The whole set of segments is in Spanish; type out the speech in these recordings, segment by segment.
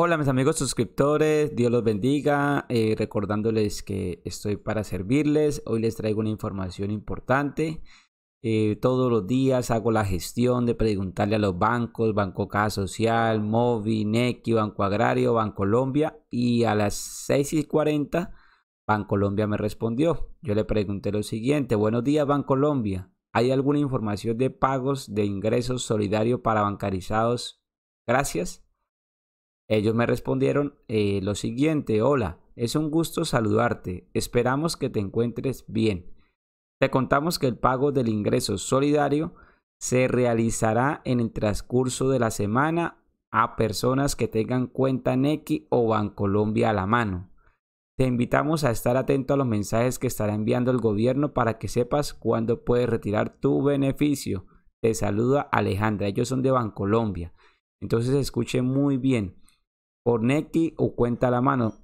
Hola mis amigos suscriptores, Dios los bendiga, eh, recordándoles que estoy para servirles, hoy les traigo una información importante. Eh, todos los días hago la gestión de preguntarle a los bancos, Banco Casa Social, Movi, Nequi, Banco Agrario, Colombia y a las 6 y 40 Colombia me respondió. Yo le pregunté lo siguiente, buenos días Banco Colombia, ¿hay alguna información de pagos de ingresos solidarios para bancarizados? Gracias. Ellos me respondieron eh, lo siguiente, hola, es un gusto saludarte, esperamos que te encuentres bien. Te contamos que el pago del ingreso solidario se realizará en el transcurso de la semana a personas que tengan cuenta Nequi o Bancolombia a la mano. Te invitamos a estar atento a los mensajes que estará enviando el gobierno para que sepas cuándo puedes retirar tu beneficio. Te saluda Alejandra, ellos son de Bancolombia. Entonces escuche muy bien por Neki o cuenta a la mano.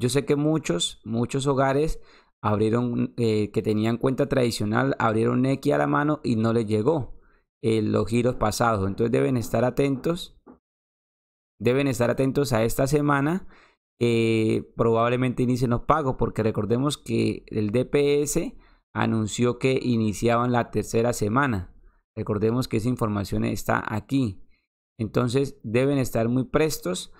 Yo sé que muchos, muchos hogares abrieron, eh, que tenían cuenta tradicional, abrieron Nequi a la mano y no les llegó eh, los giros pasados. Entonces deben estar atentos, deben estar atentos a esta semana. probablemente inicien los pagos porque recordemos que el DPS anunció que iniciaban la tercera semana. Recordemos que esa información está aquí. Entonces deben estar muy prestos.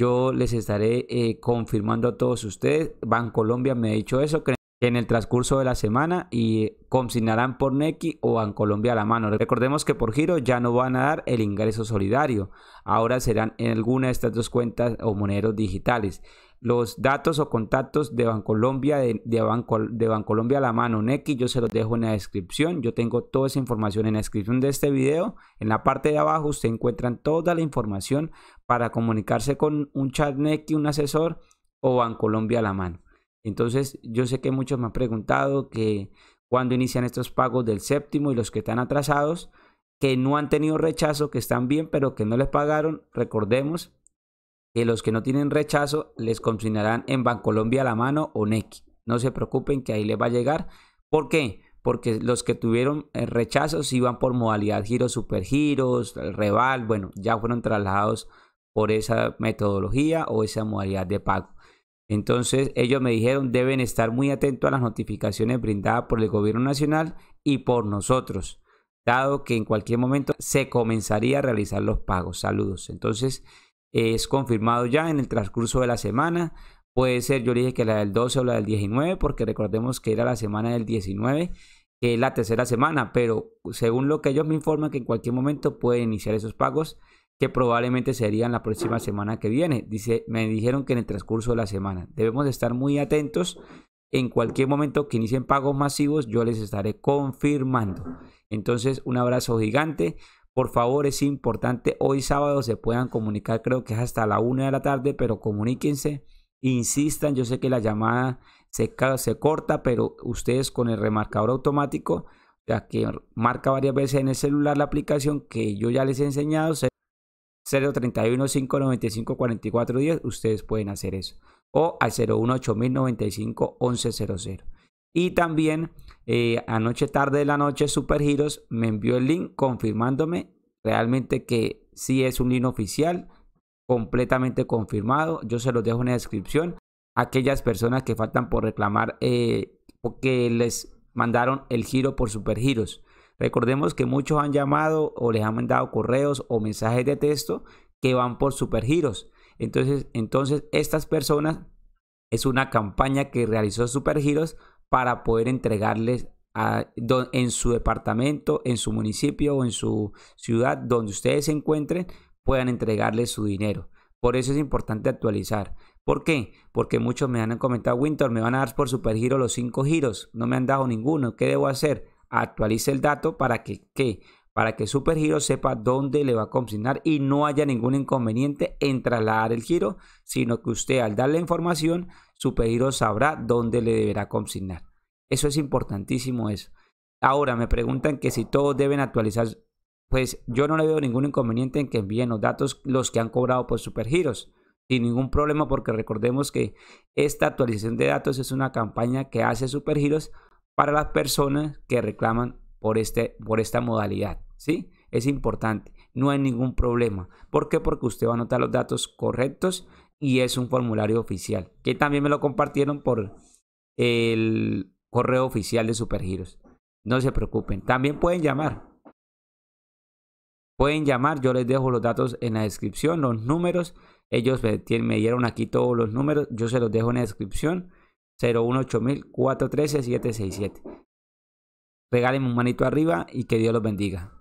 Yo les estaré eh, confirmando a todos ustedes. Bancolombia me ha dicho eso, que en el transcurso de la semana y consignarán por Neki o Bancolombia a la mano. Recordemos que por giro ya no van a dar el ingreso solidario. Ahora serán en alguna de estas dos cuentas o moneros digitales los datos o contactos de Bancolombia, de, de, de Bancolombia a la mano, Neki, yo se los dejo en la descripción. Yo tengo toda esa información en la descripción de este video. En la parte de abajo usted encuentran toda la información para comunicarse con un chat Neki, un asesor o Bancolombia a la mano. Entonces, yo sé que muchos me han preguntado que cuando inician estos pagos del séptimo y los que están atrasados, que no han tenido rechazo, que están bien, pero que no les pagaron, recordemos que los que no tienen rechazo les consignarán en Bancolombia la mano o Nequi. No se preocupen que ahí les va a llegar. ¿Por qué? Porque los que tuvieron eh, rechazos iban por modalidad giros, supergiros, reval, bueno, ya fueron trasladados por esa metodología o esa modalidad de pago. Entonces ellos me dijeron deben estar muy atentos a las notificaciones brindadas por el gobierno nacional y por nosotros, dado que en cualquier momento se comenzaría a realizar los pagos. Saludos. Entonces es confirmado ya en el transcurso de la semana. Puede ser, yo le dije que la del 12 o la del 19, porque recordemos que era la semana del 19, que es la tercera semana, pero según lo que ellos me informan, que en cualquier momento pueden iniciar esos pagos, que probablemente serían la próxima semana que viene. Dice, me dijeron que en el transcurso de la semana. Debemos estar muy atentos. En cualquier momento que inicien pagos masivos, yo les estaré confirmando. Entonces, un abrazo gigante. Por favor, es importante, hoy sábado se puedan comunicar, creo que es hasta la 1 de la tarde, pero comuníquense, insistan, yo sé que la llamada se, se corta, pero ustedes con el remarcador automático, ya que marca varias veces en el celular la aplicación que yo ya les he enseñado, 031 595 4410, ustedes pueden hacer eso. O al 01 1100. Y también eh, anoche tarde de la noche Super me envió el link confirmándome realmente que sí es un link oficial, completamente confirmado. Yo se los dejo en la descripción. Aquellas personas que faltan por reclamar eh, o que les mandaron el giro por Super Recordemos que muchos han llamado o les han mandado correos o mensajes de texto que van por Super Entonces, entonces estas personas es una campaña que realizó Super para poder entregarles en su departamento, en su municipio o en su ciudad donde ustedes se encuentren, puedan entregarles su dinero. Por eso es importante actualizar. ¿Por qué? Porque muchos me han comentado, Winter, me van a dar por supergiro los cinco giros, no me han dado ninguno, ¿qué debo hacer? Actualice el dato para que, ¿qué? para que Super sepa dónde le va a consignar y no haya ningún inconveniente en trasladar el giro, sino que usted al darle información, Super sabrá dónde le deberá consignar. Eso es importantísimo eso. Ahora me preguntan que si todos deben actualizar, pues yo no le veo ningún inconveniente en que envíen los datos los que han cobrado por Super sin ningún problema porque recordemos que esta actualización de datos es una campaña que hace Supergiros para las personas que reclaman por, este, por esta modalidad. ¿sí? Es importante, no hay ningún problema. ¿Por qué? Porque usted va a anotar los datos correctos y es un formulario oficial, que también me lo compartieron por el correo oficial de Supergiros. No se preocupen, también pueden llamar. Pueden llamar, yo les dejo los datos en la descripción, los números. Ellos me, dieron aquí todos los números, yo se los dejo en la descripción. 018000 413 un manito arriba y que Dios los bendiga.